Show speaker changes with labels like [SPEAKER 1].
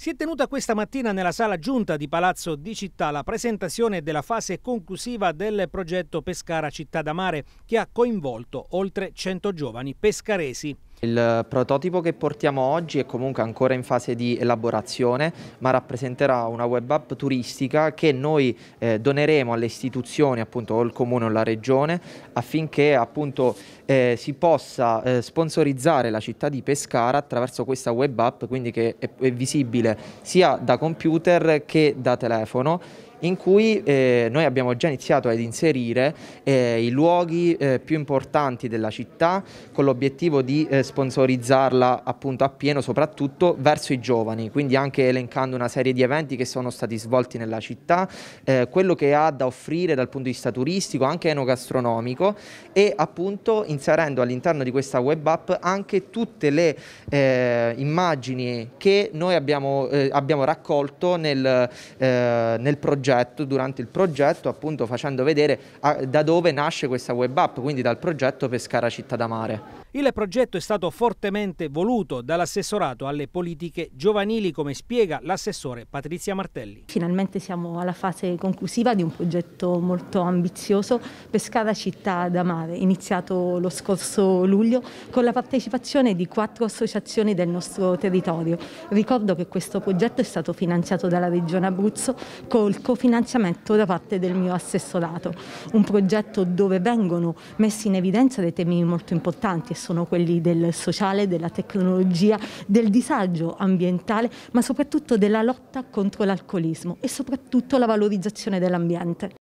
[SPEAKER 1] Si è tenuta questa mattina nella sala giunta di Palazzo di Città la presentazione della fase conclusiva del progetto Pescara Città da Mare che ha coinvolto oltre
[SPEAKER 2] 100 giovani pescaresi. Il prototipo che portiamo oggi è comunque ancora in fase di elaborazione ma rappresenterà una web app turistica che noi eh, doneremo alle istituzioni appunto o il comune o la regione affinché appunto eh, si possa eh, sponsorizzare la città di Pescara attraverso questa web app quindi che è, è visibile sia da computer che da telefono in cui eh, noi abbiamo già iniziato ad inserire eh, i luoghi eh, più importanti della città con l'obiettivo di eh, sponsorizzarla appunto appieno soprattutto verso i giovani, quindi anche elencando una serie di eventi che sono stati svolti nella città, eh, quello che ha da offrire dal punto di vista turistico, anche enogastronomico e appunto inserendo all'interno di questa web app anche tutte le eh, immagini che noi abbiamo, abbiamo raccolto nel, nel progetto progetto, durante il progetto appunto facendo vedere ah, da dove nasce questa web app, quindi dal progetto Pescara Città da Mare.
[SPEAKER 1] Il progetto è stato fortemente voluto dall'assessorato alle politiche giovanili, come spiega l'assessore Patrizia Martelli.
[SPEAKER 3] Finalmente siamo alla fase conclusiva di un progetto molto ambizioso, Pescara Città da Mare, iniziato lo scorso luglio con la partecipazione di quattro associazioni del nostro territorio. Ricordo che questo progetto è stato finanziato dalla Regione Abruzzo col cofinanziamento finanziamento da parte del mio assessorato, un progetto dove vengono messi in evidenza dei temi molto importanti e sono quelli del sociale, della tecnologia, del disagio ambientale, ma soprattutto della lotta contro l'alcolismo e soprattutto la valorizzazione dell'ambiente.